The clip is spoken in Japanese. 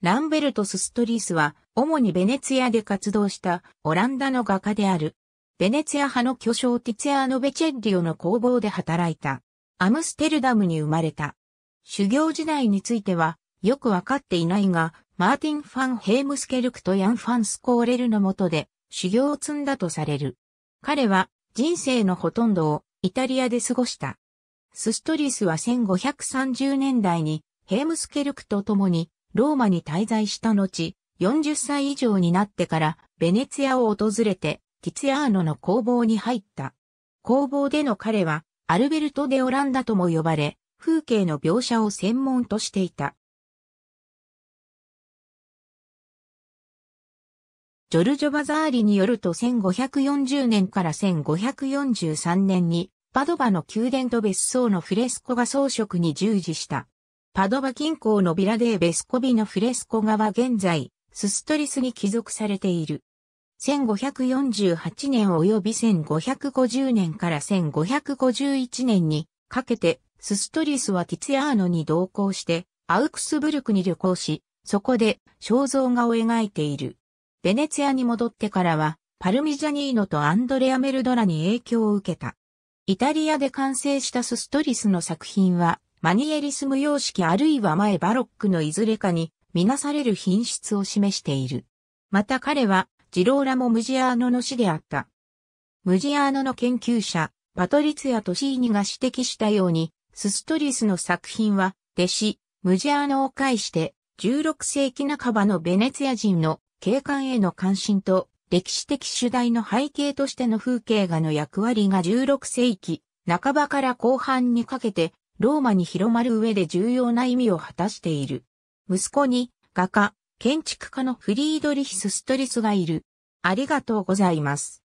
ランベルト・スストリースは、主にベネツィアで活動したオランダの画家である。ベネツィア派の巨匠ティツィアーノ・ベチェッリオの工房で働いた。アムステルダムに生まれた。修行時代については、よくわかっていないが、マーティン・ファン・ヘームスケルクとヤン・ファン・スコーレルの下で、修行を積んだとされる。彼は、人生のほとんどを、イタリアで過ごした。スストリースは1530年代に、ヘームスケルクと共に、ローマに滞在した後、40歳以上になってからベネツィアを訪れて、ティツィアーノの工房に入った。工房での彼は、アルベルト・デ・オランダとも呼ばれ、風景の描写を専門としていた。ジョルジョ・バザーリによると1540年から1543年に、パドバの宮殿と別荘のフレスコが装飾に従事した。パドバ近郊のビラデーベスコビのフレスコ画は現在、スストリスに帰属されている。1548年及び1550年から1551年にかけて、スストリスはティツヤーノに同行して、アウクスブルクに旅行し、そこで肖像画を描いている。ベネツィアに戻ってからは、パルミジャニーノとアンドレア・メルドラに影響を受けた。イタリアで完成したスストリスの作品は、マニエリスム様式あるいは前バロックのいずれかにみなされる品質を示している。また彼は、ジローラもムジアーノの師であった。ムジアーノの研究者、パトリツヤ・トシーニが指摘したように、スストリスの作品は、弟子、ムジアーノを介して、16世紀半ばのベネツヤ人の景観への関心と、歴史的主題の背景としての風景画の役割が16世紀半ばから後半にかけてローマに広まる上で重要な意味を果たしている。息子に画家、建築家のフリードリヒス・ストリスがいる。ありがとうございます。